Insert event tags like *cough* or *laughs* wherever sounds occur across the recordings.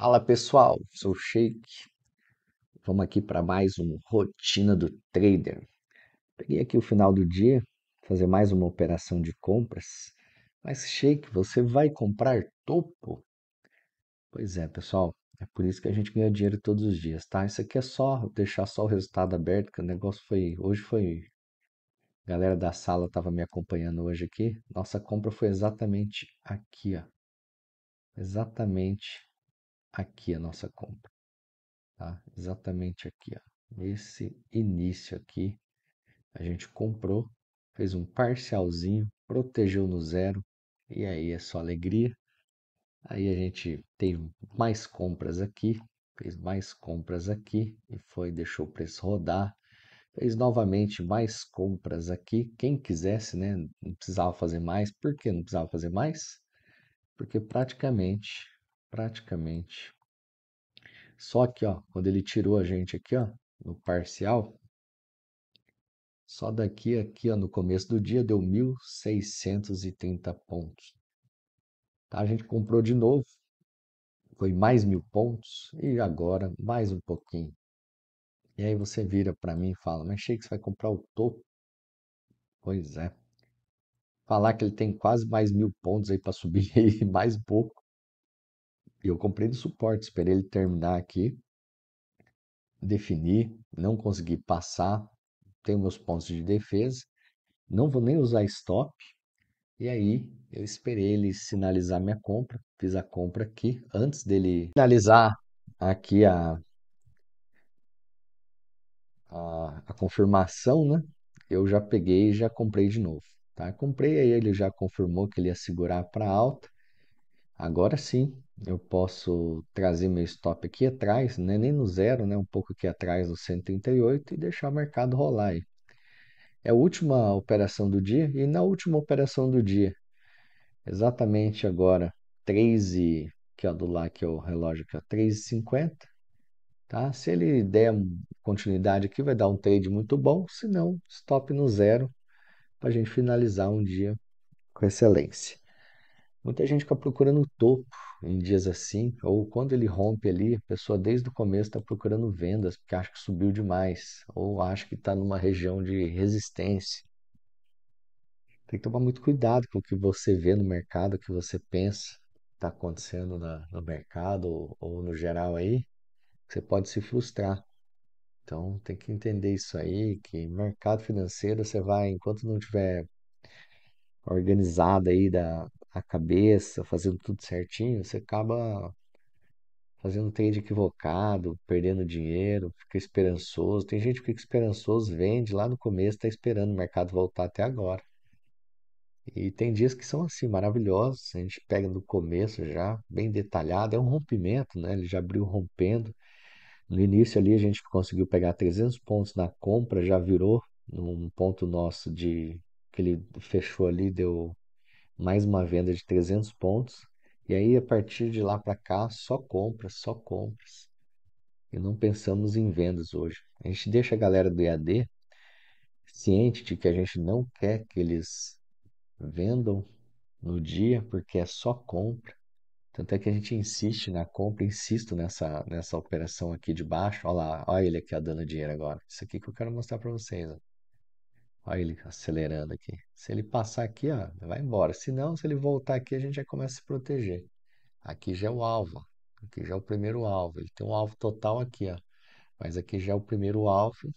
Fala pessoal, sou o Sheik. Vamos aqui para mais um Rotina do Trader. Peguei aqui o final do dia, fazer mais uma operação de compras. Mas Sheik, você vai comprar topo? Pois é, pessoal, é por isso que a gente ganha dinheiro todos os dias, tá? Isso aqui é só deixar só o resultado aberto, que o negócio foi. Hoje foi. A galera da sala estava me acompanhando hoje aqui. Nossa compra foi exatamente aqui, ó. Exatamente aqui a nossa compra. Tá? Exatamente aqui, ó. nesse início aqui, a gente comprou, fez um parcialzinho, protegeu no zero, e aí é só alegria. Aí a gente tem mais compras aqui, fez mais compras aqui, e foi, deixou o preço rodar, fez novamente mais compras aqui. Quem quisesse, né, não precisava fazer mais. Por que não precisava fazer mais? Porque praticamente praticamente. Só que, ó, quando ele tirou a gente aqui, ó, no parcial, só daqui aqui, ó, no começo do dia deu 1.630 pontos. Tá? A gente comprou de novo, foi mais mil pontos e agora mais um pouquinho. E aí você vira para mim e fala, mas achei que você vai comprar o topo. Pois é. Falar que ele tem quase mais mil pontos aí para subir *laughs* mais pouco eu comprei do suporte, esperei ele terminar aqui, definir não consegui passar, tenho meus pontos de defesa, não vou nem usar stop, e aí eu esperei ele sinalizar minha compra, fiz a compra aqui, antes dele finalizar aqui a, a, a confirmação, né? Eu já peguei e já comprei de novo. Tá? Comprei, aí ele já confirmou que ele ia segurar para alta. Agora sim, eu posso trazer meu stop aqui atrás, né? nem no zero, né? um pouco aqui atrás do 138 e deixar o mercado rolar aí. É a última operação do dia e na última operação do dia, exatamente agora, 3 e que é do lá que é o relógio aqui, 3,50, tá? Se ele der continuidade aqui, vai dar um trade muito bom, se não, stop no zero para a gente finalizar um dia com excelência. Muita gente fica procurando o topo em dias assim, ou quando ele rompe ali, a pessoa desde o começo está procurando vendas, porque acha que subiu demais, ou acha que está numa região de resistência. Tem que tomar muito cuidado com o que você vê no mercado, o que você pensa está acontecendo na, no mercado ou, ou no geral aí, você pode se frustrar. Então tem que entender isso aí, que mercado financeiro você vai, enquanto não tiver organizado aí da, a cabeça, fazendo tudo certinho, você acaba fazendo trade equivocado, perdendo dinheiro, fica esperançoso. Tem gente que fica esperançoso, vende lá no começo, está esperando o mercado voltar até agora. E tem dias que são assim, maravilhosos. A gente pega no começo já, bem detalhado. É um rompimento, né? Ele já abriu rompendo. No início ali a gente conseguiu pegar 300 pontos na compra, já virou num ponto nosso de que ele fechou ali, deu mais uma venda de 300 pontos. E aí, a partir de lá para cá, só compras, só compras. E não pensamos em vendas hoje. A gente deixa a galera do EAD ciente de que a gente não quer que eles vendam no dia, porque é só compra. Tanto é que a gente insiste na compra, insisto nessa, nessa operação aqui de baixo. Olha lá, olha ele aqui dando dinheiro agora. Isso aqui que eu quero mostrar para vocês. Ó. Olha ele acelerando aqui. Se ele passar aqui, ó, vai embora. Se não, se ele voltar aqui, a gente já começa a se proteger. Aqui já é o alvo. Aqui já é o primeiro alvo. Ele tem um alvo total aqui, ó. Mas aqui já é o primeiro alvo.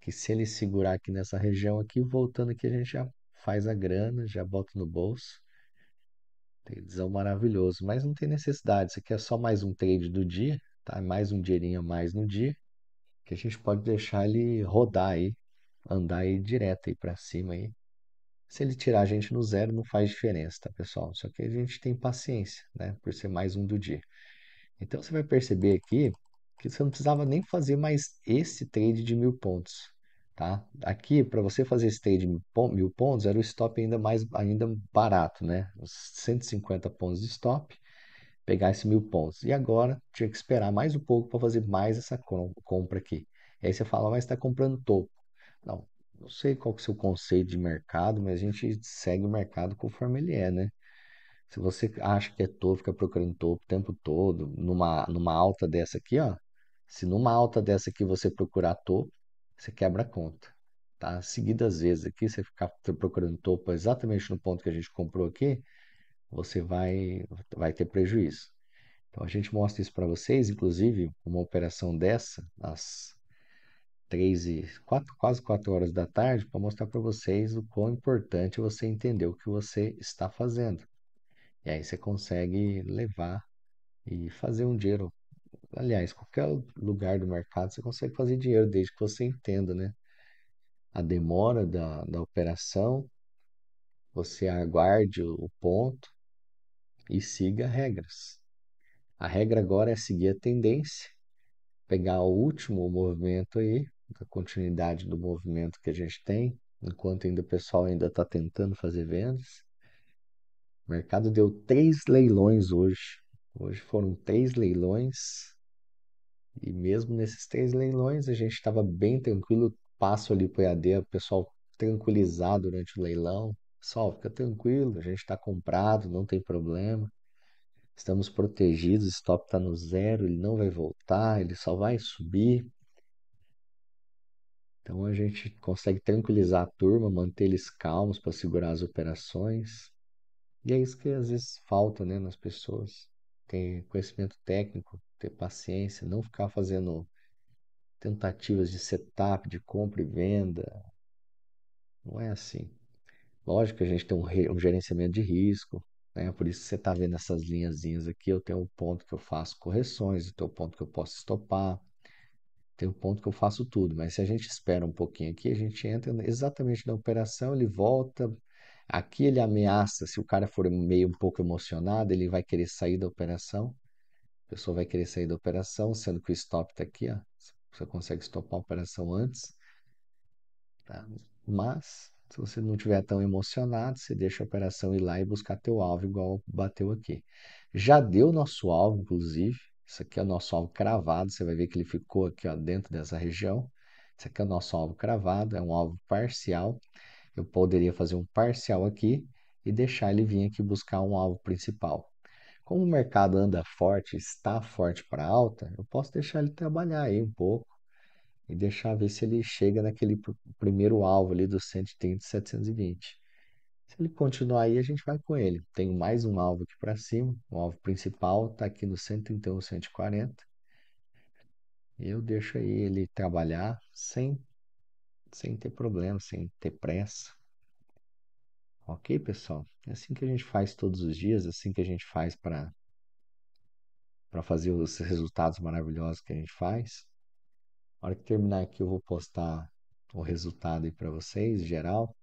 Que se ele segurar aqui nessa região aqui, voltando aqui, a gente já faz a grana, já bota no bolso. Tradezão maravilhoso. Mas não tem necessidade. Isso aqui é só mais um trade do dia, tá? Mais um dinheirinho a mais no dia. Que a gente pode deixar ele rodar aí andar aí direto aí para cima aí. Se ele tirar a gente no zero, não faz diferença, tá, pessoal? Só que a gente tem paciência, né? Por ser mais um do dia. Então, você vai perceber aqui que você não precisava nem fazer mais esse trade de mil pontos, tá? Aqui, para você fazer esse trade de mil pontos, era o stop ainda mais ainda barato, né? Os 150 pontos de stop, pegar esse mil pontos. E agora, tinha que esperar mais um pouco para fazer mais essa compra aqui. aí você fala, mas está comprando topo. Não, não sei qual que é o seu conceito de mercado, mas a gente segue o mercado conforme ele é, né? Se você acha que é topo, fica procurando topo o tempo todo, numa, numa alta dessa aqui, ó. Se numa alta dessa aqui você procurar topo, você quebra a conta, tá? Seguidas vezes aqui, você ficar procurando topo exatamente no ponto que a gente comprou aqui, você vai, vai ter prejuízo. Então a gente mostra isso para vocês, inclusive uma operação dessa, as três e quatro, quase quatro horas da tarde para mostrar para vocês o quão importante você entender o que você está fazendo. E aí você consegue levar e fazer um dinheiro. Aliás, qualquer lugar do mercado você consegue fazer dinheiro desde que você entenda, né? A demora da, da operação, você aguarde o ponto e siga regras. A regra agora é seguir a tendência, pegar o último movimento aí da continuidade do movimento que a gente tem, enquanto ainda o pessoal ainda está tentando fazer vendas. O mercado deu três leilões hoje. Hoje foram três leilões. E mesmo nesses três leilões, a gente estava bem tranquilo. Passo ali para o EAD, o pessoal tranquilizar durante o leilão. Pessoal, fica tranquilo, a gente está comprado, não tem problema. Estamos protegidos, o stop está no zero, ele não vai voltar, ele só vai subir. Então a gente consegue tranquilizar a turma, manter eles calmos para segurar as operações. E é isso que às vezes falta né, nas pessoas. Ter conhecimento técnico, ter paciência, não ficar fazendo tentativas de setup, de compra e venda. Não é assim. Lógico que a gente tem um, um gerenciamento de risco, né? por isso você está vendo essas linhazinhas aqui. Eu tenho um ponto que eu faço correções, eu tenho um ponto que eu posso estopar, tem um ponto que eu faço tudo, mas se a gente espera um pouquinho aqui, a gente entra exatamente na operação, ele volta. Aqui ele ameaça, se o cara for meio um pouco emocionado, ele vai querer sair da operação. A pessoa vai querer sair da operação, sendo que o stop está aqui, ó. Você consegue stopar a operação antes. Tá? Mas, se você não tiver tão emocionado, você deixa a operação ir lá e buscar teu alvo, igual bateu aqui. Já deu nosso alvo, inclusive isso aqui é o nosso alvo cravado, você vai ver que ele ficou aqui ó, dentro dessa região. Isso aqui é o nosso alvo cravado, é um alvo parcial. Eu poderia fazer um parcial aqui e deixar ele vir aqui buscar um alvo principal. Como o mercado anda forte, está forte para alta, eu posso deixar ele trabalhar aí um pouco e deixar ver se ele chega naquele primeiro alvo ali dos 130, 720. Se ele continuar aí, a gente vai com ele. Tenho mais um alvo aqui para cima. O alvo principal está aqui no 131, 140. Eu deixo aí ele trabalhar sem, sem ter problema, sem ter pressa. Ok, pessoal? É assim que a gente faz todos os dias, é assim que a gente faz para para fazer os resultados maravilhosos que a gente faz. Na hora que terminar aqui, eu vou postar o resultado aí para vocês, geral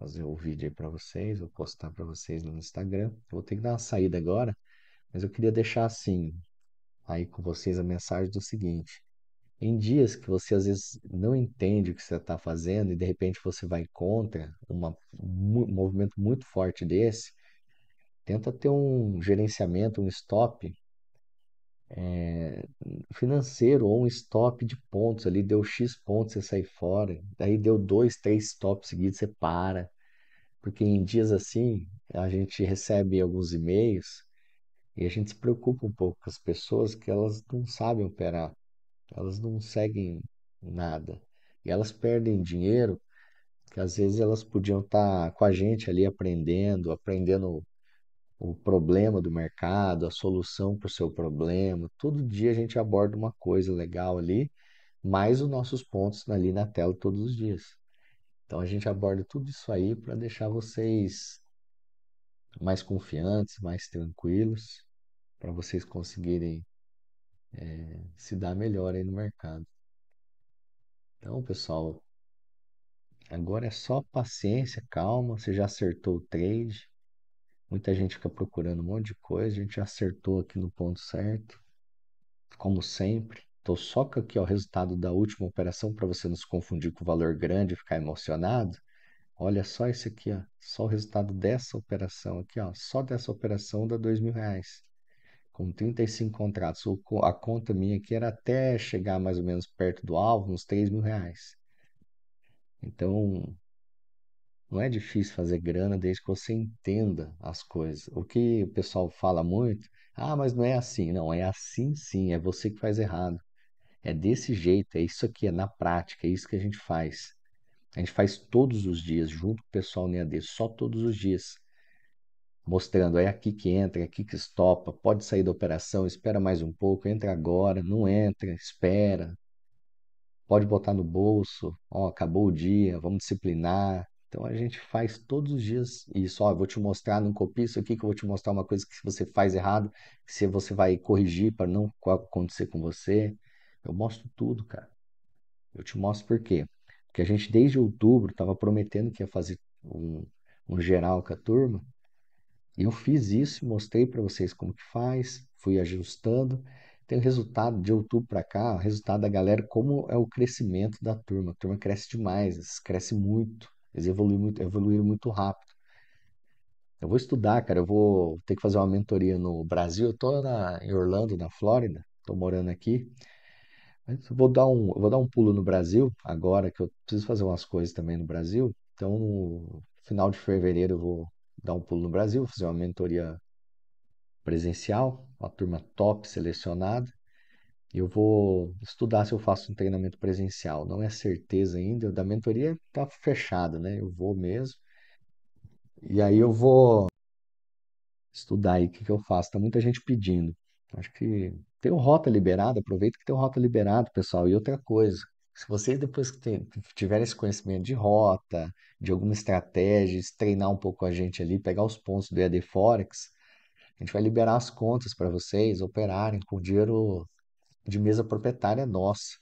fazer o vídeo aí para vocês, vou postar para vocês no Instagram. Vou ter que dar uma saída agora, mas eu queria deixar assim aí com vocês a mensagem do seguinte: em dias que você às vezes não entende o que você está fazendo e de repente você vai contra uma, um movimento muito forte desse, tenta ter um gerenciamento, um stop é, financeiro ou um stop de pontos ali, deu X pontos, você sai fora, daí deu dois, três stops seguidos, você para, porque em dias assim a gente recebe alguns e-mails e a gente se preocupa um pouco com as pessoas que elas não sabem operar, elas não seguem nada e elas perdem dinheiro que às vezes elas podiam estar tá com a gente ali aprendendo, aprendendo o problema do mercado, a solução para o seu problema. Todo dia a gente aborda uma coisa legal ali, mais os nossos pontos ali na tela todos os dias. Então a gente aborda tudo isso aí para deixar vocês mais confiantes, mais tranquilos, para vocês conseguirem é, se dar melhor aí no mercado. Então, pessoal, agora é só paciência, calma. Você já acertou o trade. Muita gente fica procurando um monte de coisa. A gente já acertou aqui no ponto certo, como sempre. Eu só aqui ó, o resultado da última operação para você não se confundir com o valor grande e ficar emocionado. Olha só esse aqui, ó, só o resultado dessa operação aqui, ó, só dessa operação dá dois mil reais com 35 contratos. a conta minha aqui era até chegar mais ou menos perto do alvo, uns 3 mil reais. Então, não é difícil fazer grana desde que você entenda as coisas. O que o pessoal fala muito, ah, mas não é assim. Não, é assim sim, é você que faz errado. É desse jeito, é isso aqui, é na prática, é isso que a gente faz. A gente faz todos os dias, junto com o pessoal no EAD, só todos os dias. Mostrando, é aqui que entra, é aqui que estopa, pode sair da operação, espera mais um pouco, entra agora, não entra, espera. Pode botar no bolso, ó, acabou o dia, vamos disciplinar. Então a gente faz todos os dias isso. Ó, vou te mostrar, não copia isso aqui, que eu vou te mostrar uma coisa que se você faz errado, se você vai corrigir para não acontecer com você. Eu mostro tudo, cara. Eu te mostro por quê. Porque a gente, desde outubro, estava prometendo que ia fazer um, um geral com a turma. E eu fiz isso, mostrei para vocês como que faz, fui ajustando. Tem o resultado de outubro para cá, o resultado da galera, como é o crescimento da turma. A turma cresce demais, eles crescem muito, eles evoluem muito, evoluíram muito rápido. Eu vou estudar, cara, eu vou ter que fazer uma mentoria no Brasil. Eu estou em Orlando, na Flórida, Estou morando aqui. Vou dar um, vou dar um pulo no Brasil agora, que eu preciso fazer umas coisas também no Brasil. Então, no final de fevereiro, eu vou dar um pulo no Brasil, fazer uma mentoria presencial, uma turma top selecionada. Eu vou estudar se eu faço um treinamento presencial. Não é certeza ainda, da mentoria tá fechada, né? Eu vou mesmo. E aí eu vou estudar aí o que, que eu faço. Tá muita gente pedindo. Acho que tem o rota liberada, aproveita que tem o rota liberado, pessoal. E outra coisa, se vocês depois que tem- tiverem esse conhecimento de rota, de alguma estratégia, treinar um pouco a gente ali, pegar os pontos do EAD Forex, a gente vai liberar as contas para vocês operarem com dinheiro de mesa proprietária nossa.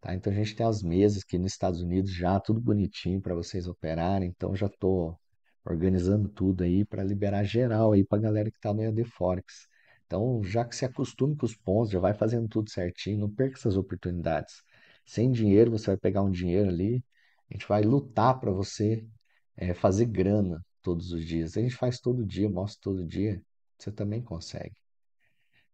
Tá? Então a gente tem as mesas aqui nos Estados Unidos já, tudo bonitinho para vocês operarem. Então já estou organizando tudo aí para liberar geral aí para a galera que está no EAD Forex. Então, já que se acostume com os pontos, já vai fazendo tudo certinho, não perca essas oportunidades. Sem dinheiro, você vai pegar um dinheiro ali, a gente vai lutar para você é, fazer grana todos os dias. A gente faz todo dia, mostra todo dia, você também consegue.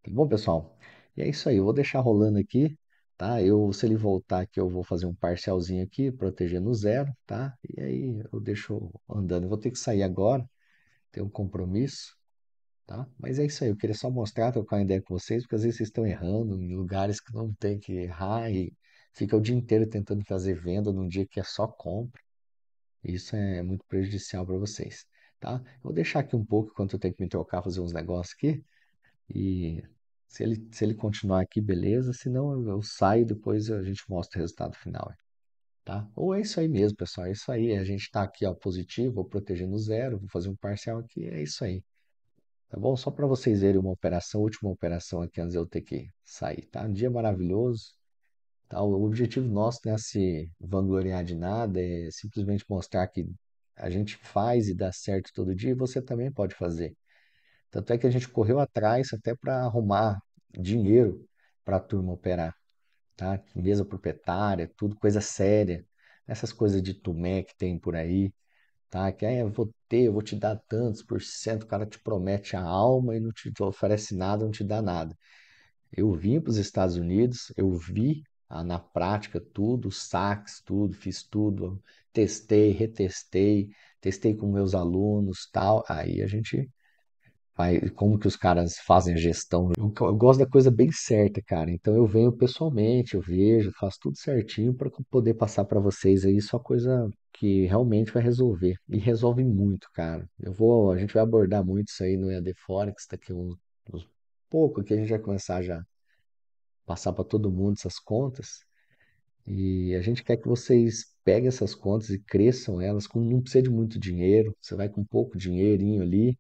Tá bom, pessoal? E é isso aí, eu vou deixar rolando aqui, tá? Eu, se ele voltar aqui, eu vou fazer um parcialzinho aqui, proteger no zero, tá? E aí eu deixo andando. Eu vou ter que sair agora, tenho um compromisso tá? Mas é isso aí, eu queria só mostrar, trocar uma ideia com vocês, porque às vezes vocês estão errando em lugares que não tem que errar e fica o dia inteiro tentando fazer venda num dia que é só compra. Isso é muito prejudicial para vocês, tá? Eu vou deixar aqui um pouco enquanto eu tenho que me trocar, fazer uns negócios aqui. E se ele, se ele continuar aqui, beleza. Se não, eu, saio saio depois a gente mostra o resultado final. Tá? Ou é isso aí mesmo, pessoal. É isso aí. A gente está aqui ó, positivo, vou proteger no zero, vou fazer um parcial aqui. É isso aí. Tá bom? Só para vocês verem uma operação, última operação aqui antes de eu ter que sair, tá? Um dia maravilhoso. Tá? O objetivo nosso não é se vangloriar de nada, é simplesmente mostrar que a gente faz e dá certo todo dia e você também pode fazer. Tanto é que a gente correu atrás até para arrumar dinheiro para a turma operar, tá? Mesa proprietária, tudo coisa séria. Essas coisas de tumé que tem por aí, tá? Que aí eu vou ter, eu vou te dar tantos por cento, o cara te promete a alma e não te oferece nada, não te dá nada. Eu vim para os Estados Unidos, eu vi ah, na prática tudo, saques, tudo, fiz tudo, testei, retestei, testei com meus alunos, tal. Aí a gente como que os caras fazem a gestão. Né? Eu, eu, gosto da coisa bem certa, cara. Então eu venho pessoalmente, eu vejo, faço tudo certinho para poder passar para vocês aí só coisa que realmente vai resolver e resolve muito, cara. Eu vou, a gente vai abordar muito isso aí no EAD Forex daqui um, um pouco que a gente vai começar já passar para todo mundo essas contas. E a gente quer que vocês peguem essas contas e cresçam elas, com, não precisa de muito dinheiro, você vai com pouco dinheirinho ali,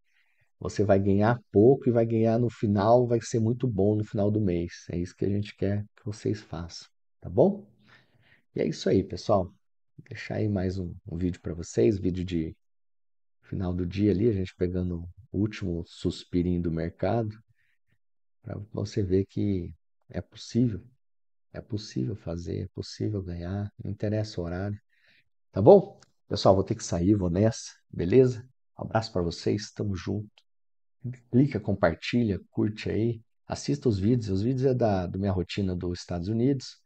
você vai ganhar pouco e vai ganhar no final, vai ser muito bom no final do mês. É isso que a gente quer que vocês façam, tá bom? E é isso aí, pessoal. Vou deixar aí mais um, um vídeo para vocês, vídeo de final do dia ali, a gente pegando o último suspirinho do mercado, para você ver que é possível, é possível fazer, é possível ganhar, não interessa o horário. Tá bom? Pessoal, vou ter que sair, vou nessa, beleza? Um abraço para vocês, tamo junto clica, compartilha, curte aí, assista os vídeos. Os vídeos é da, do minha rotina dos Estados Unidos,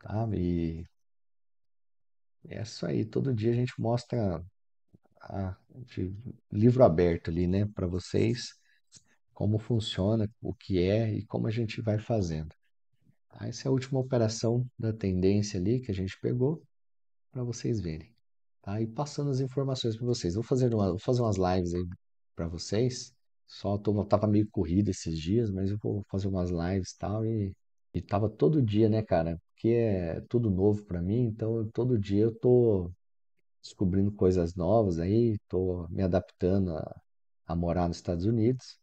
tá? E é isso aí. Todo dia a gente mostra a, de livro aberto ali, né, para vocês como funciona, o que é e como a gente vai fazendo. Tá? Essa é a última operação da tendência ali que a gente pegou para vocês verem. Tá? E passando as informações para vocês. Vou fazer, uma, vou fazer umas lives aí para vocês só tô, tava meio corrido esses dias, mas eu vou fazer umas lives e tal, e, e tava todo dia, né, cara? Porque é tudo novo para mim, então todo dia eu tô descobrindo coisas novas aí, tô me adaptando a, a morar nos Estados Unidos.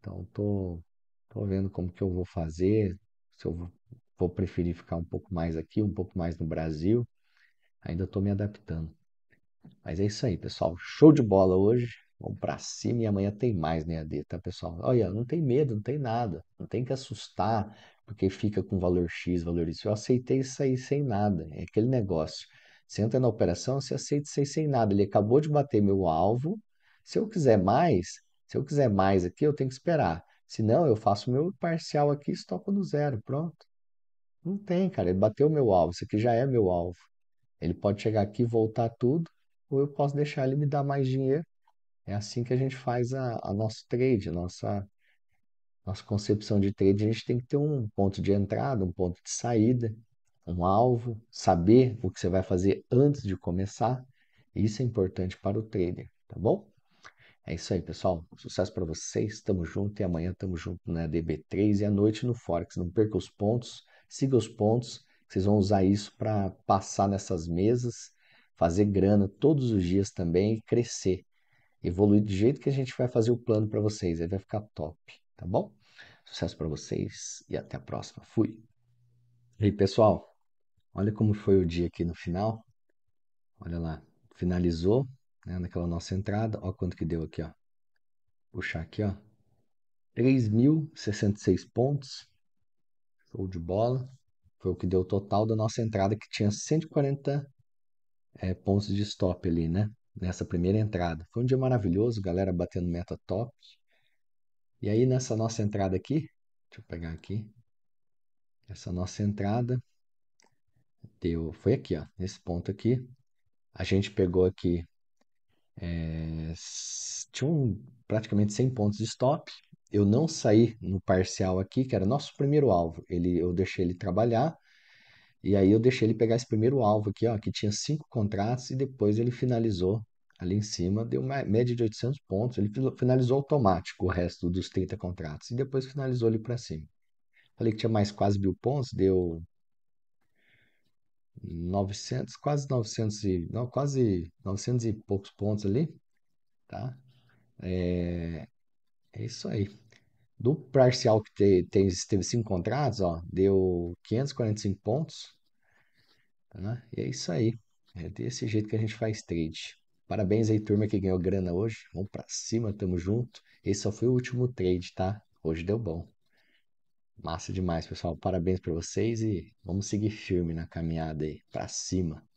Então tô, tô vendo como que eu vou fazer, se eu vou vou preferir ficar um pouco mais aqui, um pouco mais no Brasil. Ainda tô me adaptando. Mas é isso aí, pessoal. Show de bola hoje. Vamos para cima e amanhã tem mais, né, AD, tá, pessoal? Olha, não tem medo, não tem nada. Não tem que assustar, porque fica com valor X, valor Y. Eu aceitei isso aí sem nada. É aquele negócio. Você entra na operação, você aceita isso aí sem nada. Ele acabou de bater meu alvo. Se eu quiser mais, se eu quiser mais aqui, eu tenho que esperar. Se não, eu faço meu parcial aqui e estoco no zero. Pronto. Não tem, cara. Ele bateu meu alvo. Isso aqui já é meu alvo. Ele pode chegar aqui e voltar tudo, ou eu posso deixar ele me dar mais dinheiro é assim que a gente faz a, a nosso trade, nossa, nossa concepção de trade. A gente tem que ter um ponto de entrada, um ponto de saída, um alvo, saber o que você vai fazer antes de começar. Isso é importante para o trader, tá bom? É isso aí, pessoal. Sucesso para vocês. Tamo junto e amanhã tamo junto na DB3 e à noite no Forex. Não perca os pontos, siga os pontos. Vocês vão usar isso para passar nessas mesas, fazer grana todos os dias também e crescer evoluir do jeito que a gente vai fazer o plano para vocês. Aí vai ficar top, tá bom? Sucesso para vocês e até a próxima. Fui. E aí, pessoal, olha como foi o dia aqui no final. Olha lá, finalizou né, naquela nossa entrada. Olha quanto que deu aqui, ó. Puxar aqui, ó. 3.066 pontos. Show de bola. Foi o que deu o total da nossa entrada, que tinha 140 é, eh, pontos de stop ali, né? nessa primeira entrada. Foi um dia maravilhoso, galera batendo meta top. E aí nessa nossa entrada aqui, deixa eu pegar aqui. Essa nossa entrada deu, foi aqui, ó, nesse ponto aqui. A gente pegou aqui é, tinha um, praticamente 100 pontos de stop. Eu não saí no parcial aqui, que era nosso primeiro alvo. Ele, eu deixei ele trabalhar e aí eu deixei ele pegar esse primeiro alvo aqui, ó, que tinha cinco contratos e depois ele finalizou ali em cima, deu uma média de 800 pontos, ele finalizou automático o resto dos 30 contratos e depois finalizou ali para cima. Falei que tinha mais quase mil pontos, deu 900, quase 900 e, não, quase 900 e poucos pontos ali, tá? É, é isso aí do parcial que te, teve, teve cinco contratos, ó, deu 545 pontos. Né? E é isso aí. É desse jeito que a gente faz trade. Parabéns aí, turma, que ganhou grana hoje. Vamos pra cima, tamo junto. Esse só foi o último trade, tá? Hoje deu bom. Massa demais, pessoal. Parabéns para vocês e vamos seguir firme na caminhada aí, para cima.